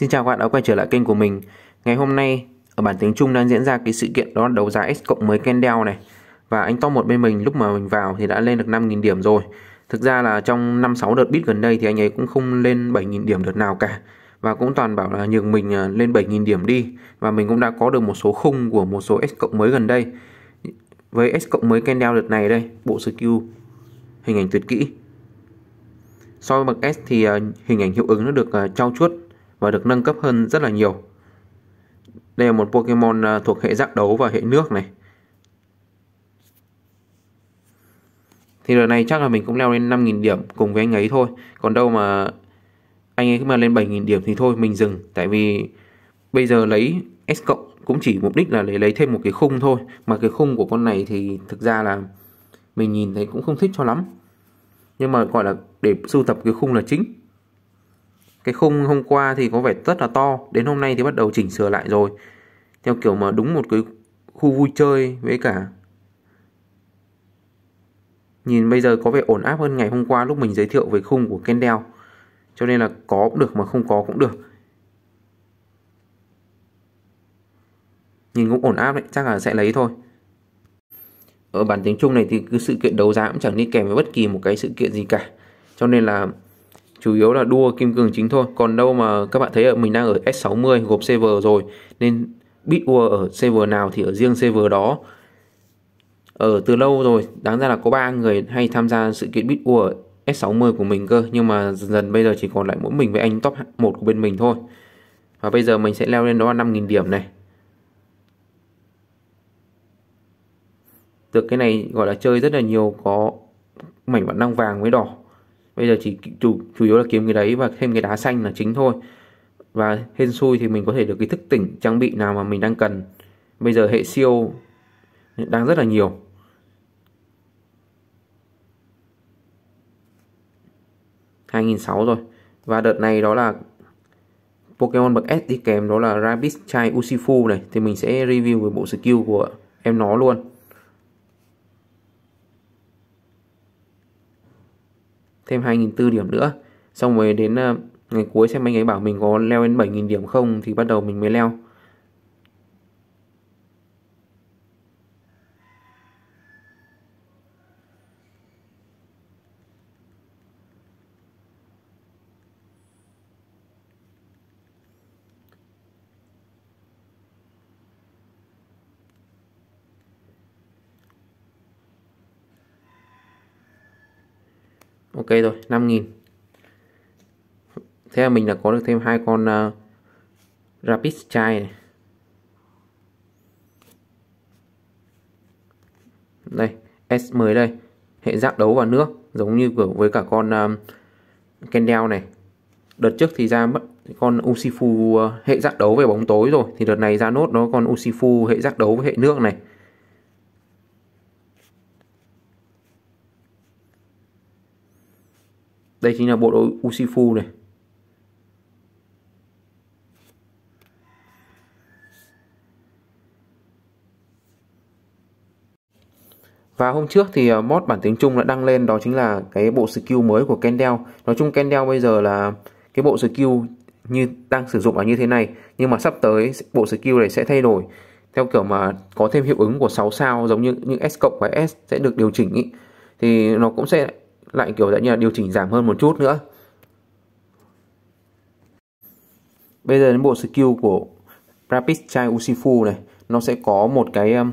Xin chào các bạn đã quay trở lại kênh của mình Ngày hôm nay ở bản tiếng Trung đang diễn ra cái sự kiện đó đấu giá s cộng mới Candle này Và anh top một bên mình lúc mà mình vào thì đã lên được 5.000 điểm rồi Thực ra là trong 5-6 đợt bit gần đây thì anh ấy cũng không lên 7.000 điểm đợt nào cả Và cũng toàn bảo là nhường mình à, lên 7.000 điểm đi Và mình cũng đã có được một số khung của một số S cộng mới gần đây Với S cộng mới Candle đợt này đây, bộ skill hình ảnh tuyệt kỹ So với bậc S thì à, hình ảnh hiệu ứng nó được à, trau chuốt và được nâng cấp hơn rất là nhiều. Đây là một Pokemon à, thuộc hệ giác đấu và hệ nước này. Thì lần này chắc là mình cũng leo lên 5.000 điểm cùng với anh ấy thôi. Còn đâu mà anh ấy mà lên 7.000 điểm thì thôi mình dừng. Tại vì bây giờ lấy S cộng cũng chỉ mục đích là để lấy thêm một cái khung thôi. Mà cái khung của con này thì thực ra là mình nhìn thấy cũng không thích cho lắm. Nhưng mà gọi là để sưu tập cái khung là chính cái khung hôm qua thì có vẻ rất là to Đến hôm nay thì bắt đầu chỉnh sửa lại rồi Theo kiểu mà đúng một cái khu vui chơi với cả Nhìn bây giờ có vẻ ổn áp hơn ngày hôm qua lúc mình giới thiệu về khung của Kendall Cho nên là có cũng được mà không có cũng được Nhìn cũng ổn áp đấy, chắc là sẽ lấy thôi Ở bản tiếng Trung này thì cứ sự kiện đấu giá cũng chẳng đi kèm với bất kỳ một cái sự kiện gì cả Cho nên là chủ yếu là đua kim cương chính thôi còn đâu mà các bạn thấy ở mình đang ở S60 gộp server rồi nên bit ua ở server nào thì ở riêng server đó ở từ lâu rồi đáng ra là có ba người hay tham gia sự kiện bit ua ở S60 của mình cơ nhưng mà dần dần bây giờ chỉ còn lại mỗi mình với anh top 1 của bên mình thôi và bây giờ mình sẽ leo lên đó là 5.000 điểm này được cái này gọi là chơi rất là nhiều có mảnh bản năng vàng với đỏ bây giờ chỉ chủ, chủ yếu là kiếm cái đấy và thêm cái đá xanh là chính thôi và hên xui thì mình có thể được cái thức tỉnh trang bị nào mà mình đang cần bây giờ hệ siêu đang rất là nhiều hai nghìn sáu rồi và đợt này đó là Pokemon bậc S đi kèm đó là Rabbids Chai Usifu này thì mình sẽ review về bộ skill của em nó luôn thêm 2.400 điểm nữa xong rồi đến ờ, ngày cuối xem anh ấy bảo mình có leo lên 7.000 điểm không thì bắt đầu mình mới leo ok rồi 5.000 thế là mình đã có được thêm hai con uh, rapid chai này. đây S10 đây hệ giác đấu vào nước giống như kiểu với cả con um, Kendall này đợt trước thì ra mất con Usifu uh, ờ, hệ giác đấu về bóng tối rồi thì đợt này ra nốt nó con Usifu hệ giác đấu với hệ nước này đây chính là bộ đội Usifu này Và hôm trước thì ờ, mod bản tiếng Trung đã đăng lên đó chính là cái bộ skill mới của Kendall. Nói chung Kendall bây giờ là cái bộ skill như đang sử dụng là như thế này nhưng mà sắp tới bộ skill này sẽ thay đổi theo kiểu mà có thêm hiệu ứng của 6 sao giống như những S cộng và S sẽ được điều chỉnh ý. thì nó cũng sẽ lại kiểu dạng như là điều chỉnh giảm hơn một chút nữa bây giờ đến bộ skill của Rapid Chai Usifu này nó sẽ có một cái um,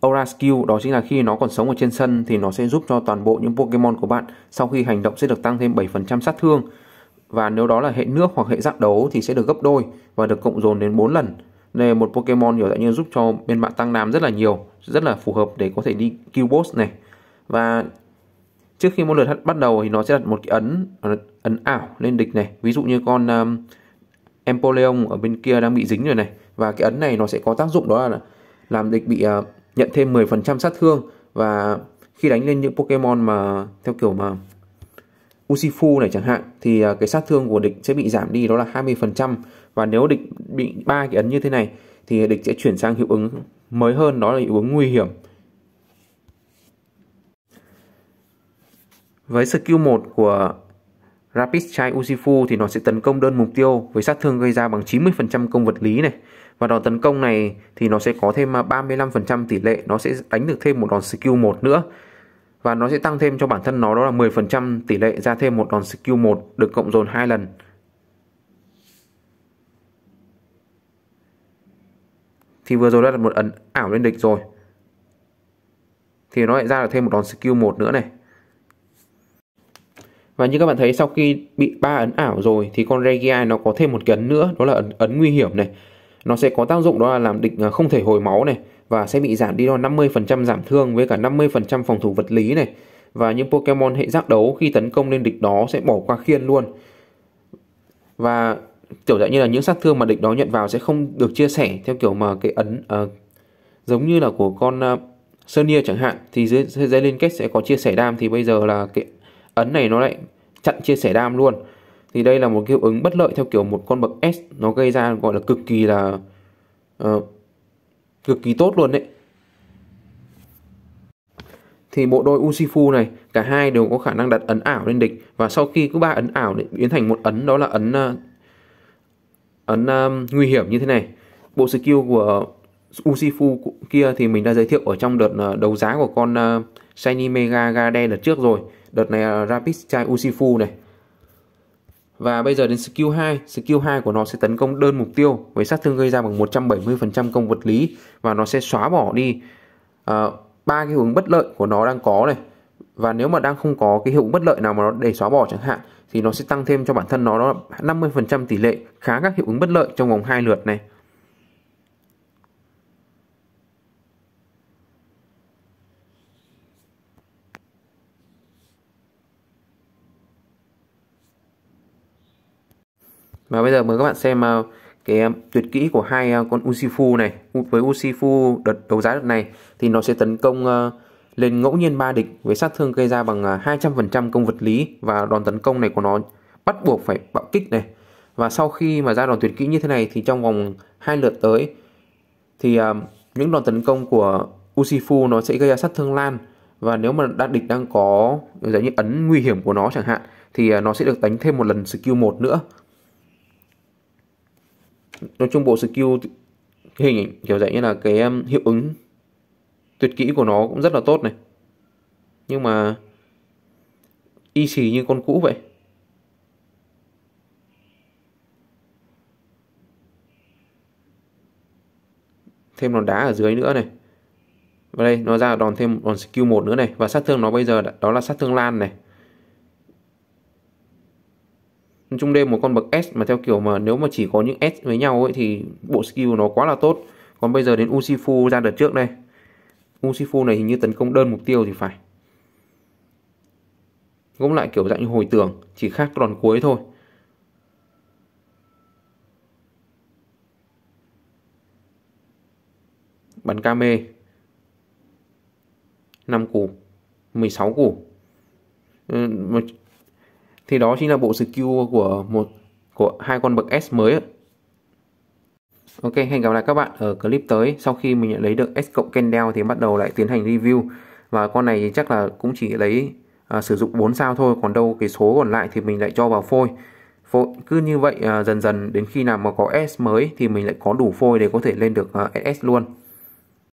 Aura Skill đó chính là khi nó còn sống ở trên sân thì nó sẽ giúp cho toàn bộ những Pokemon của bạn sau khi hành động sẽ được tăng thêm 7% sát thương và nếu đó là hệ nước hoặc hệ giác đấu thì sẽ được gấp đôi và được cộng dồn đến 4 lần nên một Pokemon kiểu dạng như giúp cho bên bạn tăng đam rất là nhiều rất là phù hợp để có thể đi kill boss này và trước khi một lượt bắt đầu thì nó sẽ đặt một cái ấn ấn ảo lên địch này ví dụ như con um, Empoleon ở bên kia đang bị dính rồi này và cái ấn này nó sẽ có tác dụng đó là làm địch bị uh, nhận thêm 10% sát thương và khi đánh lên những Pokemon mà theo kiểu mà Usifu này chẳng hạn thì uh, cái sát thương của địch sẽ bị giảm đi đó là 20% và nếu địch bị ba cái ấn như thế này thì địch sẽ chuyển sang hiệu ứng mới hơn đó là hiệu ứng nguy hiểm Với skill 1 của Rapid Chai Usifu thì nó sẽ tấn công đơn mục tiêu với sát thương gây ra bằng 90% công vật lý này. Và đòn tấn công này thì nó sẽ có thêm 35% à, tỷ lệ nó sẽ đánh được thêm một đòn skill 1 nữa. Và nó sẽ tăng thêm cho bản thân nó đó là 10% tỷ lệ ra thêm một đòn skill 1 được cộng dồn 2 lần. Thì vừa rồi đã là một ấn ảo lên địch rồi. Thì nó lại ra được thêm một đòn skill 1 nữa này. Và như các bạn thấy sau khi bị ba ấn ảo rồi thì con Regia nó có thêm một cái ấn nữa đó là ấn, ấn nguy hiểm này. Nó sẽ có tác dụng đó là làm địch à, không thể hồi máu này và sẽ bị giảm đi đo 50% giảm thương với cả 50% phòng thủ vật lý này. Và những Pokemon hệ giác đấu khi tấn công lên địch đó sẽ bỏ qua khiên luôn. Và kiểu dạng như là những sát thương mà địch đó nhận vào sẽ không được chia sẻ theo kiểu mà cái ấn uh, giống như là của con uh, à, Sonia chẳng hạn thì dưới, dưới liên kết sẽ có chia sẻ đam thì bây giờ là cái ấn này nó lại chặn chia sẻ đam luôn thì đây là một hiệu ứng bất lợi theo kiểu một con bậc S nó gây ra gọi là cực kỳ là uh, cực kỳ tốt luôn đấy thì bộ đôi Usifu này cả hai đều có khả năng đặt ấn ảo lên địch và sau khi cứ ba ấn ảo để biến thành một ấn đó là ấn uh, ấn uh, nguy hiểm như thế này bộ skill của Usifu kia thì mình đã giới thiệu ở trong đợt ờ, đấu giá của con ờ, Shiny Mega Gade đợt trước rồi Đợt này là ờ, Rapid Chai Usifu này Và bây giờ đến skill 2 Skill 2 của nó sẽ tấn công đơn mục tiêu Với sát thương gây ra bằng 170% công vật lý Và nó sẽ xóa bỏ đi ba uh, cái hướng bất lợi của nó đang có này Và nếu mà đang không có cái hiệu bất lợi nào mà nó để xóa bỏ chẳng hạn Thì nó sẽ tăng thêm cho bản thân nó đó 50% tỷ lệ khá các hiệu ứng bất lợi trong vòng hai lượt này và bây giờ mời các bạn xem à, cái à, tuyệt kỹ của hai à, con Usifu này với Usifu đợt đấu giá đợt này thì nó sẽ tấn công lên ngẫu nhiên ba địch với sát thương gây ra bằng 200% công vật lý và đòn tấn công này của nó bắt buộc phải bạo kích này và sau khi mà ra đòn tuyệt kỹ như thế này thì trong vòng hai lượt tới thì những đòn tấn công của Usifu nó sẽ gây ra sát thương lan và nếu mà đa địch đang có giống như ấn nguy hiểm của nó chẳng hạn thì nó sẽ được đánh thêm một lần skill 1 nữa nói chung bộ skill hình ấy, kiểu dạng như là cái um, hiệu ứng tuyệt kỹ của nó cũng rất là tốt này nhưng mà y xì như con cũ vậy thêm đòn đá ở dưới nữa này và đây nó ra đòn thêm đòn skill một nữa này và sát thương nó bây giờ đó là sát thương lan này chung đêm một con bậc S mà theo kiểu mà nếu mà chỉ có những S với nhau ấy thì bộ skill nó quá là tốt. Còn bây giờ đến Usifu ra đợt trước đây. Usifu này hình như tấn công đơn mục tiêu thì phải. Cũng lại kiểu dạng như hồi tưởng, chỉ khác đòn cuối thôi. Bắn ca mê. 5 củ, 16 củ. Ừ, thì đó chính là bộ skill của một của hai con bậc S mới Ok, hẹn gặp lại các bạn ở clip tới sau khi mình nhận lấy được S cộng Candle thì bắt đầu lại tiến hành review và con này chắc là cũng chỉ lấy à, sử dụng 4 sao thôi còn đâu cái số còn lại thì mình lại cho vào phôi phôi cứ như vậy à, dần dần đến khi nào mà có S mới thì mình lại có đủ phôi để có thể lên được à, SS luôn